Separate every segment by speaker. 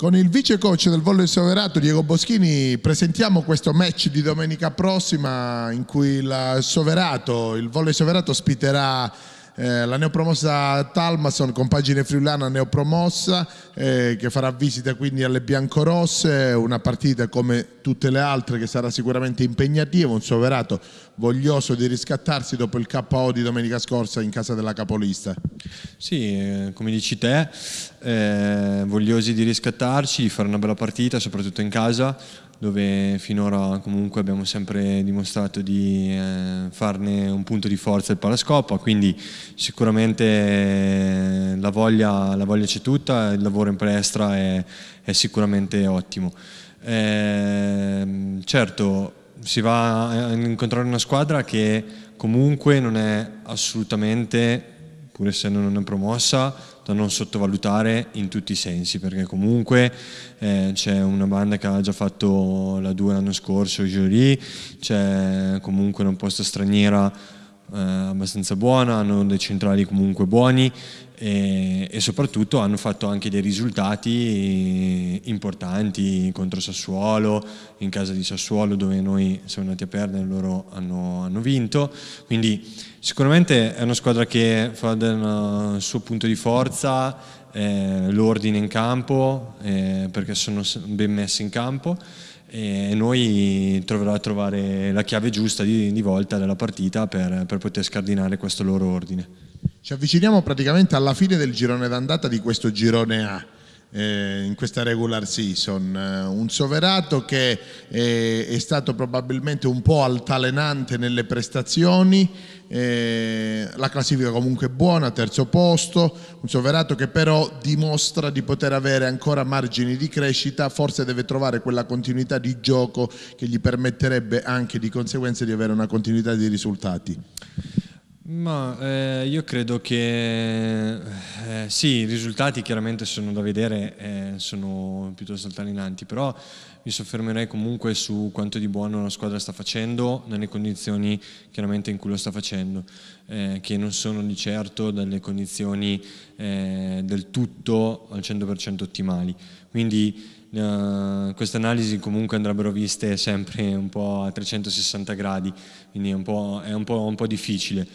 Speaker 1: Con il vice coach del volley Soverato Diego Boschini presentiamo questo match di domenica prossima in cui il Soverato, il volley Soverato ospiterà eh, la neopromossa Talmason, compagine friulana neopromossa, eh, che farà visita quindi alle biancorosse, una partita come tutte le altre che sarà sicuramente impegnativa, un soverato voglioso di riscattarsi dopo il KO di domenica scorsa in casa della capolista. Sì, eh, come dici te, eh,
Speaker 2: vogliosi di riscattarci, di fare una bella partita, soprattutto in casa, dove finora comunque abbiamo sempre dimostrato di eh, farne un punto di forza il Palascopa, quindi sicuramente eh, la voglia, la voglia c'è tutta, il lavoro in palestra è, è sicuramente ottimo. Eh, certo, si va a incontrare una squadra che comunque non è assolutamente pur essendo non è promossa, da non sottovalutare in tutti i sensi, perché comunque eh, c'è una banda che ha già fatto la 2 l'anno scorso, Jolie, c'è comunque una posta straniera eh, abbastanza buona, hanno dei centrali comunque buoni e, e, soprattutto hanno fatto anche dei risultati eh, importanti contro Sassuolo, in casa di Sassuolo dove noi siamo andati a perdere loro hanno, hanno vinto, quindi sicuramente è una squadra che fa del eh, suo punto di forza eh, l'ordine in campo eh, perché sono ben messi in campo e noi troverà a trovare la chiave giusta di, di volta della partita per, per poter scardinare questo loro
Speaker 1: ordine. Ci avviciniamo praticamente alla fine del girone d'andata di questo girone A eh, in questa regular season, eh, un soverato che eh, è stato probabilmente un po' altalenante nelle prestazioni, eh, la classifica comunque buona, terzo posto, un soverato che però dimostra di poter avere ancora margini di crescita, forse deve trovare quella continuità di gioco che gli permetterebbe anche di conseguenza di avere una continuità di risultati.
Speaker 2: Ma eh, io credo che eh, sì, i risultati chiaramente sono da vedere, eh, sono piuttosto altalenanti, però mi soffermerei comunque su quanto di buono la squadra sta facendo nelle condizioni chiaramente in cui lo sta facendo, eh, che non sono di certo delle condizioni eh, del tutto al 100% ottimali. Quindi Uh, queste analisi comunque andrebbero viste sempre un po' a 360 gradi, quindi è un po', è un po', un po difficile.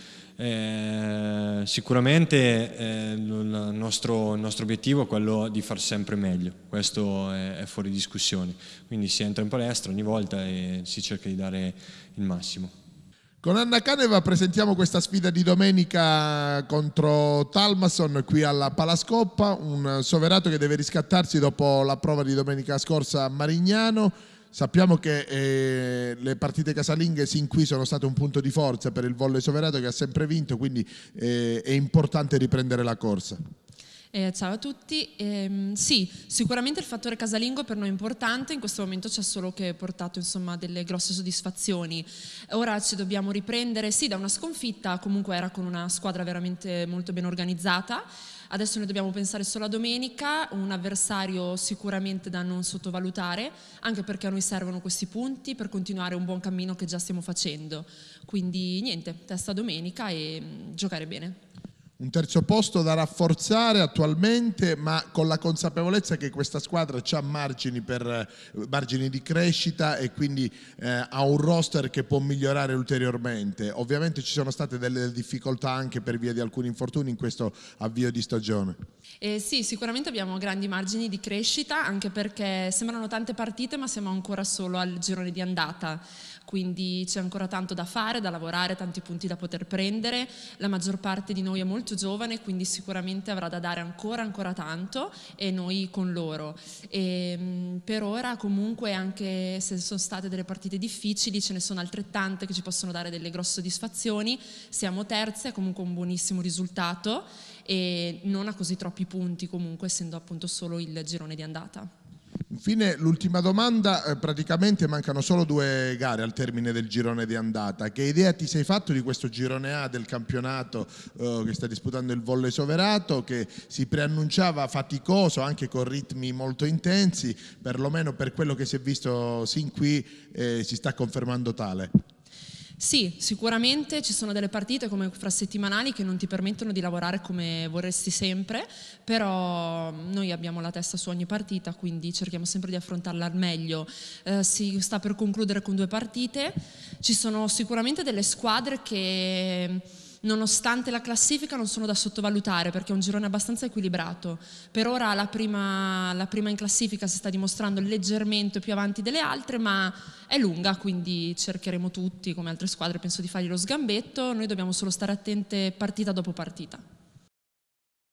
Speaker 2: Eh, sicuramente eh, il, nostro, il, nostro, obiettivo è quello di far sempre meglio, questo è, è, fuori discussione, quindi si entra in palestra ogni volta e si cerca di dare il massimo.
Speaker 1: Con Anna Caneva presentiamo questa sfida di domenica contro Talmason qui alla Palascoppa, un soverato che deve riscattarsi dopo la prova di domenica scorsa a Marignano Sappiamo che eh, le partite casalinghe sin qui sono state un punto di forza per il volle soverato che ha sempre vinto, quindi eh, è importante riprendere la corsa.
Speaker 3: Eh, ciao a tutti. Eh, sì, sicuramente il fattore casalingo per noi è importante, in questo momento c'è solo che portato insomma, delle grosse soddisfazioni. Ora ci dobbiamo riprendere, sì, da una sconfitta, comunque era con una squadra veramente molto ben organizzata. Adesso noi dobbiamo pensare solo a domenica, un avversario sicuramente da non sottovalutare, anche perché a noi servono questi punti per continuare un buon cammino che già stiamo facendo. Quindi niente, testa domenica e mm, giocare bene.
Speaker 1: Un terzo posto da rafforzare attualmente, ma con la consapevolezza che questa squadra ha margini, per, eh, margini di crescita e quindi eh, ha un roster che può migliorare ulteriormente. Ovviamente ci sono state delle difficoltà anche per via di alcuni infortuni in questo avvio di stagione.
Speaker 3: Eh sì, sicuramente abbiamo grandi margini di crescita, anche perché sembrano tante partite, ma siamo ancora solo al girone di andata quindi c'è ancora tanto da fare, da lavorare, tanti punti da poter prendere, la maggior parte di noi è molto giovane, quindi sicuramente avrà da dare ancora, ancora tanto e noi con loro. E, ehm, per ora comunque anche se sono state delle partite difficili, ce ne sono altrettante che ci possono dare delle grosse soddisfazioni, siamo terze, è comunque un buonissimo risultato e non a così troppi punti comunque essendo appunto solo il girone di andata.
Speaker 1: Infine, l'ultima domanda, eh, praticamente mancano solo due gare al termine del girone di andata. Che idea ti sei fatto di questo girone A del campionato eh, che sta disputando il volle soverato, che si preannunciava faticoso anche con ritmi molto intensi, perlomeno per quello che si è visto sin qui eh, si sta confermando tale?
Speaker 3: Sì, sicuramente ci sono delle partite come infrasettimanali che non ti permettono di lavorare come vorresti sempre, però mm, noi abbiamo la testa su ogni partita, quindi cerchiamo sempre di affrontarla al meglio. Eh, si sta per concludere con due partite, ci sono sicuramente delle squadre che mm, Nonostante la classifica non sono da sottovalutare perché è un girone abbastanza equilibrato. Per ora la prima, la prima in classifica si sta dimostrando leggermente più avanti delle altre, ma è lunga, quindi cercheremo tutti, come altre squadre, penso di fargli lo sgambetto. Noi dobbiamo solo stare attente partita dopo partita.